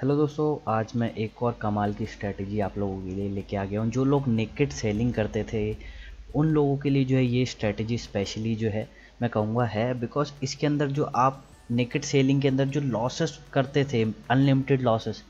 hello दोस्तों आज मैं एक और कमाल की स्ट्रैटेजी आप लोगों के लिए लेके आ गया हूँ जो लोग नेकेट सेलिंग करते थे उन लोगों के लिए जो है ये स्ट्रैटेजी स्पेशली जो है मैं कहूँगा है बिकॉज इसके अंदर जो आप नेकेट सेलिंग के अंदर जो लॉसेस करते थे अनलिमिटेड लॉसेस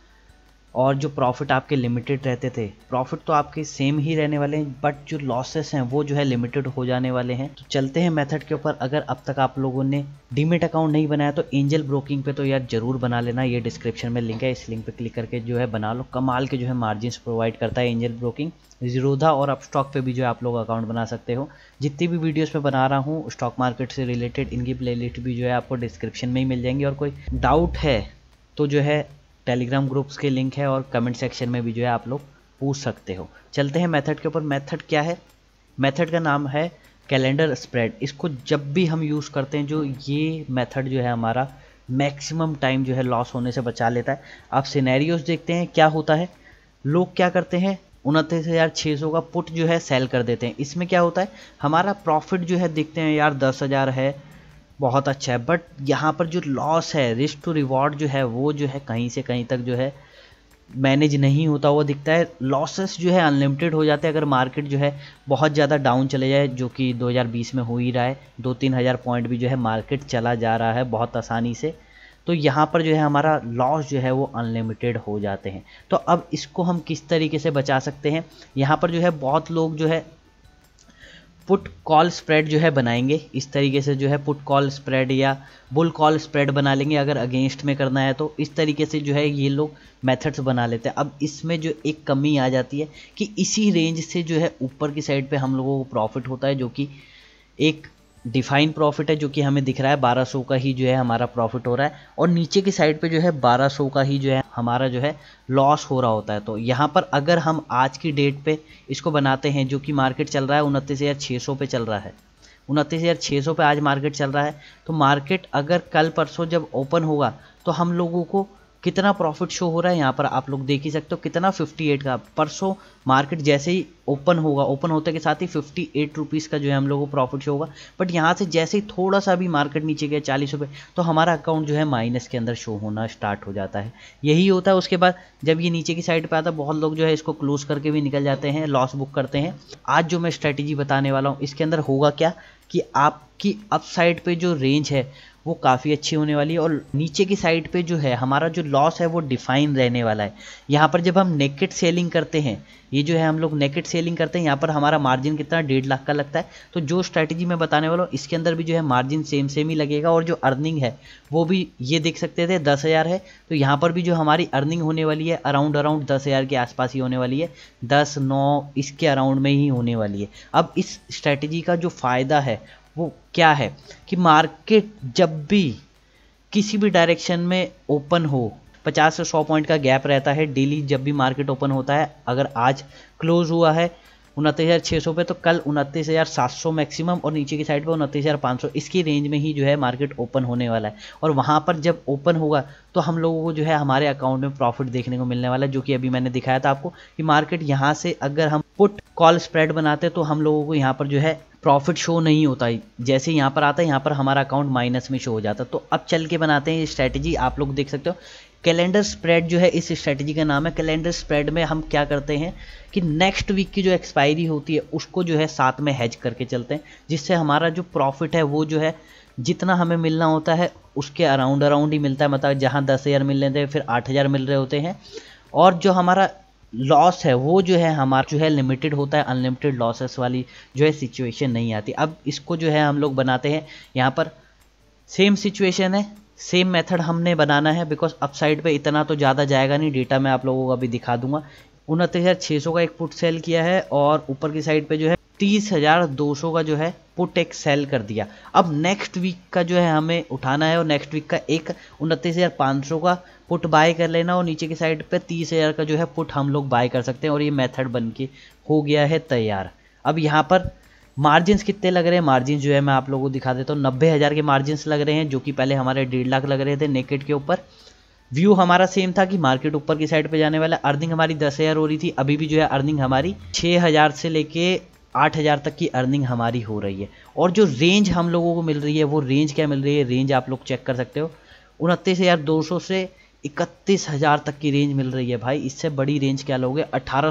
और जो प्रॉफिट आपके लिमिटेड रहते थे प्रॉफिट तो आपके सेम ही रहने वाले हैं बट जो लॉसेस हैं वो जो है लिमिटेड हो जाने वाले हैं तो चलते हैं मेथड के ऊपर अगर अब तक आप लोगों ने डीमेट अकाउंट नहीं बनाया तो एंजल ब्रोकिंग पे तो यार जरूर बना लेना ये डिस्क्रिप्शन में लिंक है इस लिंक पर क्लिक करके जो है बना लो कमाल के जो है मार्जिन प्रोवाइड करता है एंजल ब्रोकिंग जीरोधा और अब स्टॉक पे भी जो है आप लोग अकाउंट बना सकते हो जितनी भी वीडियोस मैं बना रहा हूँ स्टॉक मार्केट से रिलेटेड इनकी प्लेलिस्ट भी जो है आपको डिस्क्रिप्शन में ही मिल जाएंगी और कोई डाउट है तो जो है टेलीग्राम ग्रुप्स के लिंक है और कमेंट सेक्शन में भी जो है आप लोग पूछ सकते हो चलते हैं मेथड के ऊपर मेथड क्या है मेथड का नाम है कैलेंडर स्प्रेड इसको जब भी हम यूज़ करते हैं जो ये मेथड जो है हमारा मैक्सिमम टाइम जो है लॉस होने से बचा लेता है आप सिनेरियोस देखते हैं क्या होता है लोग क्या करते हैं उनतीस हज़ार छः सौ का पुट जो है सेल कर देते हैं इसमें क्या होता है हमारा प्रॉफिट जो है देखते हैं यार दस हज़ार है बहुत अच्छा है बट यहाँ पर जो लॉस है रिस्क टू रिवॉर्ड जो है वो जो है कहीं से कहीं तक जो है मैनेज नहीं होता हुआ दिखता है लॉसेस जो है अनलिमिटेड हो जाते हैं अगर मार्केट जो है बहुत ज़्यादा डाउन चले जाए जो कि 2020 में हो ही रहा है दो तीन हज़ार पॉइंट भी जो है मार्केट चला जा रहा है बहुत आसानी से तो यहाँ पर जो है हमारा लॉस जो है वो अनलिमिटेड हो जाते हैं तो अब इसको हम किस तरीके से बचा सकते हैं यहाँ पर जो है बहुत लोग जो है पुट कॉल स्प्रेड जो है बनाएंगे इस तरीके से जो है पुट कॉल स्प्रेड या बुल कॉल स्प्रेड बना लेंगे अगर अगेंस्ट में करना है तो इस तरीके से जो है ये लोग मेथड्स बना लेते हैं अब इसमें जो एक कमी आ जाती है कि इसी रेंज से जो है ऊपर की साइड पे हम लोगों को प्रॉफिट होता है जो कि एक डिफाइन प्रॉफिट है जो कि हमें दिख रहा है 1200 का ही जो है हमारा प्रॉफिट हो रहा है और नीचे की साइड पे जो है 1200 का ही जो है हमारा जो है लॉस हो रहा होता है तो यहाँ पर अगर हम आज की डेट पे इसको बनाते हैं जो कि मार्केट चल रहा है उनतीस हज़ार छः सौ पे चल रहा है उनतीस हज़ार छः सौ पे आज मार्केट चल रहा है तो मार्केट अगर कल परसों जब ओपन होगा तो हम लोगों को कितना प्रॉफिट शो हो रहा है यहाँ पर आप लोग देख ही सकते हो कितना 58 का परसों मार्केट जैसे ही ओपन होगा ओपन होते के साथ ही 58 एट का जो है हम लोगों को प्रॉफिट शो होगा बट यहाँ से जैसे ही थोड़ा सा भी मार्केट नीचे गया चालीस रुपये तो हमारा अकाउंट जो है माइनस के अंदर शो होना स्टार्ट हो जाता है यही होता है उसके बाद जब ये नीचे की साइड पर आता है बहुत लोग जो है इसको क्लोज करके भी निकल जाते हैं लॉस बुक करते हैं आज जो मैं स्ट्रैटेजी बताने वाला हूँ इसके अंदर होगा क्या कि आपकी अपसाइड पर जो रेंज है वो काफ़ी अच्छी होने वाली है और नीचे की साइड पे जो है हमारा जो लॉस है वो डिफाइन रहने वाला है यहाँ पर जब हम नेकेट सेलिंग करते हैं ये जो है हम लोग नेकेट सेलिंग करते हैं यहाँ पर हमारा मार्जिन कितना डेढ़ लाख का लगता है तो जो स्ट्रैटेजी मैं बताने वाला हूँ इसके अंदर भी जो है मार्जिन सेम सेम ही लगेगा और जो अर्निंग है वो भी ये देख सकते थे दस हज़ार है तो यहाँ पर भी जो हमारी अर्निंग होने वाली है अराउंड अराउंड दस हज़ार के आसपास ही होने वाली है दस नौ इसके अराउंड में ही होने वाली है अब इस स्ट्रैटेजी का जो फ़ायदा है वो क्या है कि मार्केट जब भी किसी भी डायरेक्शन में ओपन हो 50 से 100 पॉइंट का गैप रहता है डेली जब भी मार्केट ओपन होता है अगर आज क्लोज हुआ है उनतीस हज़ार छः सौ पे तो कल उनतीस हज़ार सात सौ मैक्सिमम और नीचे की साइड पे उनतीस हज़ार पाँच सौ इसकी रेंज में ही जो है मार्केट ओपन होने वाला है और वहाँ पर जब ओपन होगा तो हम लोगों को जो है हमारे अकाउंट में प्रॉफिट देखने को मिलने वाला है जो कि अभी मैंने दिखाया था आपको कि मार्केट यहाँ से अगर हम पुट कॉल स्प्रेड बनाते तो हम लोगों को यहाँ पर जो है प्रॉफिट शो नहीं होता जैसे यहाँ पर आता है यहाँ पर हमारा अकाउंट माइनस में शो हो जाता है तो अब चल के बनाते हैं स्ट्रैटेजी आप लोग देख सकते हो कैलेंडर स्प्रेड जो है इस स्ट्रैटेजी का नाम है कैलेंडर स्प्रेड में हम क्या करते हैं कि नेक्स्ट वीक की जो एक्सपायरी होती है उसको जो है साथ में हैज करके चलते हैं जिससे हमारा जो प्रॉफिट है वो जो है जितना हमें मिलना होता है उसके अराउंड अराउंड ही मिलता है मतलब जहाँ दस हज़ार मिल रहे थे फिर आठ हज़ार मिल रहे होते हैं और जो हमारा लॉस है वो जो है हमारा जो है लिमिटेड होता है अनलिमिटेड लॉसेस वाली जो है सिचुएशन नहीं आती अब इसको जो है हम लोग बनाते हैं यहाँ पर सेम सिचुएशन है सेम मेथड हमने बनाना है बिकॉज अपसाइड पे इतना तो ज़्यादा जाएगा नहीं डेटा मैं आप लोगों को अभी दिखा दूंगा उनतीस हज़ार छः सौ का एक पुट सेल किया है और ऊपर की साइड पे जो है तीस हज़ार दो सौ का जो है पुट एक सेल कर दिया अब नेक्स्ट वीक का जो है हमें उठाना है और नेक्स्ट वीक का एक उनतीस हज़ार पाँच सौ का पुट बाय कर लेना और नीचे की साइड पे तीस हज़ार का जो है पुट हम लोग बाय कर सकते हैं और ये मेथड बन के हो गया है तैयार अब यहाँ पर मार्जिन कितने लग रहे हैं मार्जिन जो है मैं आप लोगों को दिखा देता हूँ नब्बे हज़ार के मार्जिनस लग रहे हैं जो कि पहले हमारे डेढ़ लाख लग रहे थे नेकेट के ऊपर व्यू हमारा सेम था कि मार्केट ऊपर की साइड पे जाने वाला अर्निंग हमारी दस हज़ार हो रही थी अभी भी जो है अर्निंग हमारी छः हज़ार से लेके आठ हज़ार तक की अर्निंग हमारी हो रही है और जो रेंज हम लोगों को मिल रही है वो रेंज क्या मिल रही है रेंज आप लोग चेक कर सकते हो उनतीस हज़ार दो सौ से इकतीस हज़ार तक की रेंज मिल रही है भाई इससे बड़ी रेंज क्या लोगे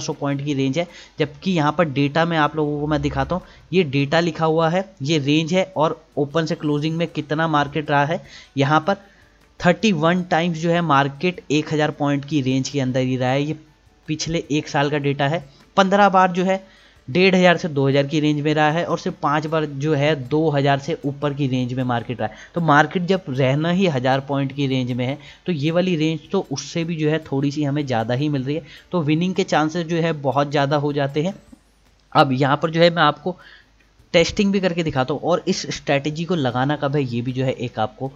सौ पॉइंट की रेंज है जबकि यहाँ पर डेटा में आप लोगों को मैं दिखाता हूँ ये डेटा लिखा हुआ है ये रेंज है और ओपन से क्लोजिंग में कितना मार्केट रहा है यहाँ पर थर्टी वन टाइम्स जो है मार्केट एक हज़ार पॉइंट की रेंज के अंदर ही रहा है ये पिछले एक साल का डेटा है पंद्रह बार जो है डेढ़ हज़ार से दो हज़ार की रेंज में रहा है और सिर्फ पाँच बार जो है दो हज़ार से ऊपर की रेंज में मार्केट रहा है तो मार्केट जब रहना ही हज़ार पॉइंट की रेंज में है तो ये वाली रेंज तो उससे भी जो है थोड़ी सी हमें ज़्यादा ही मिल रही है तो विनिंग के चांसेस जो है बहुत ज़्यादा हो जाते हैं अब यहाँ पर जो है मैं आपको टेस्टिंग भी करके दिखाता हूँ और इस स्ट्रैटेजी को लगाना कब है ये भी जो है एक आपको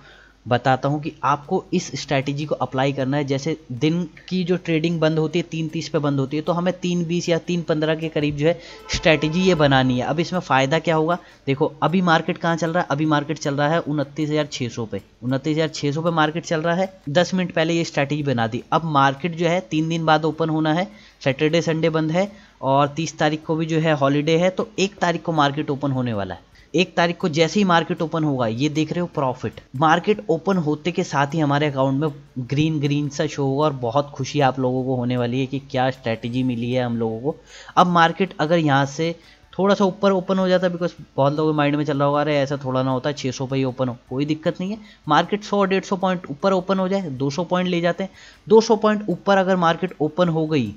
बताता हूँ कि आपको इस स्ट्रैटेजी को अप्लाई करना है जैसे दिन की जो ट्रेडिंग बंद होती है तीन तीस पे बंद होती है तो हमें तीन बीस या तीन पंद्रह के करीब जो है स्ट्रैटेजी ये बनानी है अब इसमें फ़ायदा क्या होगा देखो अभी मार्केट कहाँ चल रहा है अभी मार्केट चल रहा है उनतीस हज़ार छः सौ पे उनतीस हज़ार छः सौ पे मार्केट चल रहा है दस मिनट पहले ये स्ट्रैटेजी बना दी अब मार्केट जो है तीन दिन बाद ओपन होना है सैटरडे संडे बंद है और तीस तारीख को भी जो है हॉलीडे है तो एक तारीख को मार्केट ओपन होने वाला है एक तारीख को जैसे ही मार्केट ओपन होगा ये देख रहे हो प्रॉफिट मार्केट ओपन होते के साथ ही हमारे अकाउंट में ग्रीन ग्रीन सा शो होगा और बहुत खुशी आप लोगों को होने वाली है कि क्या स्ट्रैटेजी मिली है हम लोगों को अब मार्केट अगर यहाँ से थोड़ा सा ऊपर ओपन हो जाता है बिकॉज बहुत लोगों के माइंड में चल रहा होगा अरे ऐसा थोड़ा ना होता है छः सौ ही ओपन हो कोई दिक्कत नहीं है मार्केट सौ डेढ़ सौ पॉइंट ऊपर ओपन हो जाए दो सौ पॉइंट ले जाते हैं दो सौ पॉइंट ऊपर अगर मार्केट ओपन हो गई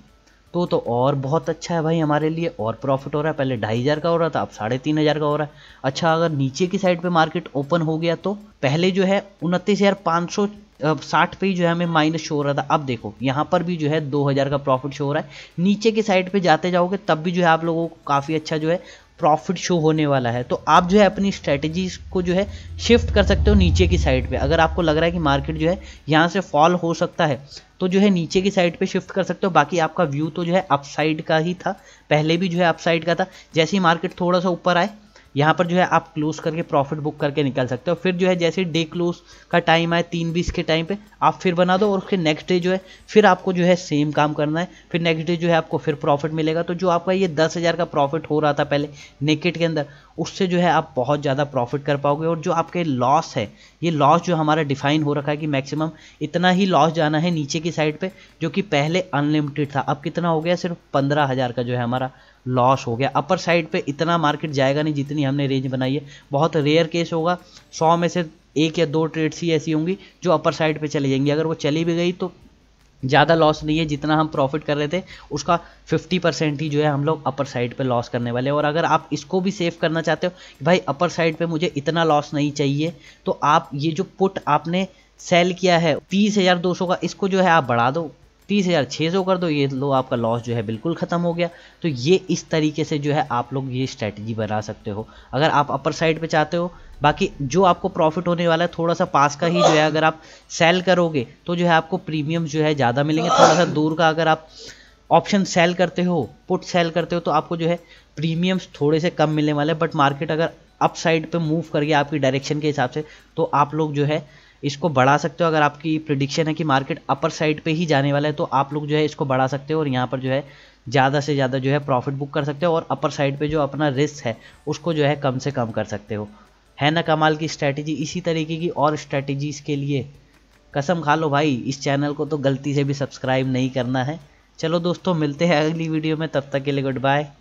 तो तो और बहुत अच्छा है भाई हमारे लिए और प्रॉफिट हो रहा है पहले ढाई हज़ार का हो रहा था अब साढ़े तीन हज़ार का हो रहा है अच्छा अगर नीचे की साइड पे मार्केट ओपन हो गया तो पहले जो है उनतीस हज़ार पाँच सौ साठ पे ही जो है हमें माइनस शो हो रहा था अब देखो यहाँ पर भी जो है दो हज़ार का प्रॉफिट शो हो रहा है नीचे की साइड पे जाते जाओगे तब भी जो है आप लोगों को काफ़ी अच्छा जो है प्रॉफिट शो होने वाला है तो आप जो है अपनी स्ट्रैटेजी को जो है शिफ्ट कर सकते हो नीचे की साइड पे अगर आपको लग रहा है कि मार्केट जो है यहाँ से फॉल हो सकता है तो जो है नीचे की साइड पे शिफ्ट कर सकते हो बाकी आपका व्यू तो जो है अपसाइड का ही था पहले भी जो है अपसाइड का था जैसे ही मार्केट थोड़ा सा ऊपर आए यहाँ पर जो है आप क्लोज करके प्रॉफिट बुक करके निकाल सकते हो फिर जो है जैसे डे क्लोज का टाइम आए तीन बीस के टाइम पे आप फिर बना दो और उसके नेक्स्ट डे जो है फिर आपको जो है सेम काम करना है फिर नेक्स्ट डे जो है आपको फिर प्रॉफिट मिलेगा तो जो आपका ये दस हज़ार का प्रॉफिट हो रहा था पहले नेकेट के अंदर उससे जो है आप बहुत ज़्यादा प्रॉफिट कर पाओगे और जो आपके लॉस है ये लॉस जो हमारा डिफाइन हो रखा है कि मैक्सिमम इतना ही लॉस जाना है नीचे की साइड पे जो कि पहले अनलिमिटेड था अब कितना हो गया सिर्फ पंद्रह हज़ार का जो है हमारा लॉस हो गया अपर साइड पे इतना मार्केट जाएगा नहीं जितनी हमने रेंज बनाई है बहुत रेयर केस होगा सौ में से एक या दो ट्रेड्स ही ऐसी होंगी जो अपर साइड पर चले जाएंगी अगर वो चली भी गई तो ज़्यादा लॉस नहीं है जितना हम प्रॉफिट कर रहे थे उसका 50 परसेंट ही जो है हम लोग अपर साइड पे लॉस करने वाले हैं और अगर आप इसको भी सेव करना चाहते हो कि भाई अपर साइड पे मुझे इतना लॉस नहीं चाहिए तो आप ये जो पुट आपने सेल किया है तीस हज़ार दो सौ का इसको जो है आप बढ़ा दो तीस हज़ार छः सौ कर दो ये लो आपका लॉस जो है बिल्कुल ख़त्म हो गया तो ये इस तरीके से जो है आप लोग ये स्ट्रैटेजी बना सकते हो अगर आप अपर साइड पर चाहते हो बाकी जो आपको प्रॉफिट होने वाला है थोड़ा सा पास का ही जो है अगर आप सेल करोगे तो जो है आपको प्रीमियम जो है ज़्यादा मिलेंगे थोड़ा सा दूर का अगर आप ऑप्शन सेल करते हो पुट सेल करते हो तो आपको जो है प्रीमियम्स थोड़े से कम मिलने वाले हैं बट मार्केट अगर अप साइड पे मूव कर गया आपकी डायरेक्शन के हिसाब से तो आप लोग जो है इसको बढ़ा सकते हो अगर आपकी प्रिडिक्शन है कि मार्केट अपर साइड पे ही जाने वाला है तो आप लोग जो है इसको बढ़ा सकते हो और यहाँ पर जो है ज़्यादा से ज़्यादा जो है प्रॉफिट बुक कर सकते हो और अपर साइड पे जो अपना रिस्क है उसको जो है कम से कम कर सकते हो है ना कमाल की स्ट्रैटेजी इसी तरीके की और स्ट्रैटेजीज के लिए कसम खा लो भाई इस चैनल को तो गलती से भी सब्सक्राइब नहीं करना है चलो दोस्तों मिलते हैं अगली वीडियो में तब तक के लिए गुड बाय